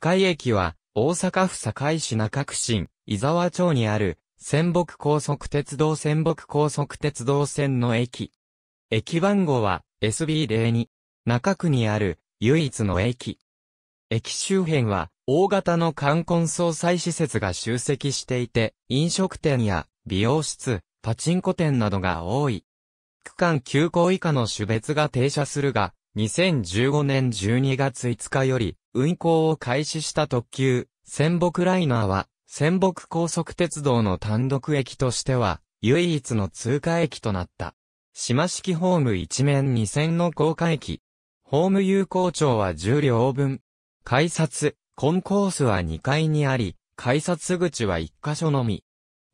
深井駅は、大阪府堺市中区新、伊沢町にある、仙北高速鉄道仙北高速鉄道線の駅。駅番号は SB02。中区にある唯一の駅。駅周辺は大型の冠婚葬祭施設が集積していて、飲食店や美容室、パチンコ店などが多い。区間急行以下の種別が停車するが、2015年12月5日より運行を開始した特急、仙北ライナーは、仙北高速鉄道の単独駅としては、唯一の通過駅となった。島式ホーム一面二線の高架駅。ホーム有効庁は10両分。改札、コンコースは2階にあり、改札口は1箇所のみ。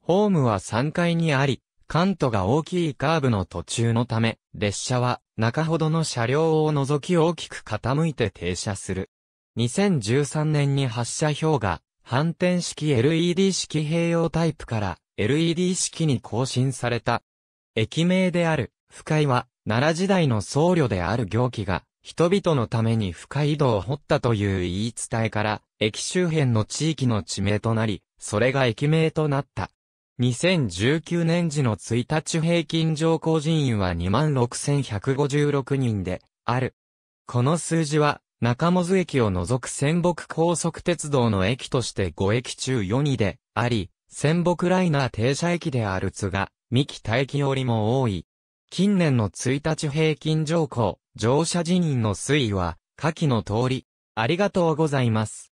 ホームは3階にあり、関東が大きいカーブの途中のため、列車は中ほどの車両を除き大きく傾いて停車する。2013年に発車表が反転式 LED 式併用タイプから LED 式に更新された。駅名である深井は奈良時代の僧侶である行基が人々のために深井戸を掘ったという言い伝えから駅周辺の地域の地名となり、それが駅名となった。2019年時の1日平均上降人員は26,156人で、ある。この数字は、中本駅を除く仙北高速鉄道の駅として5駅中4位であり、仙北ライナー停車駅である津が、三木田駅よりも多い。近年の1日平均上降、乗車人員の推移は、下記の通り。ありがとうございます。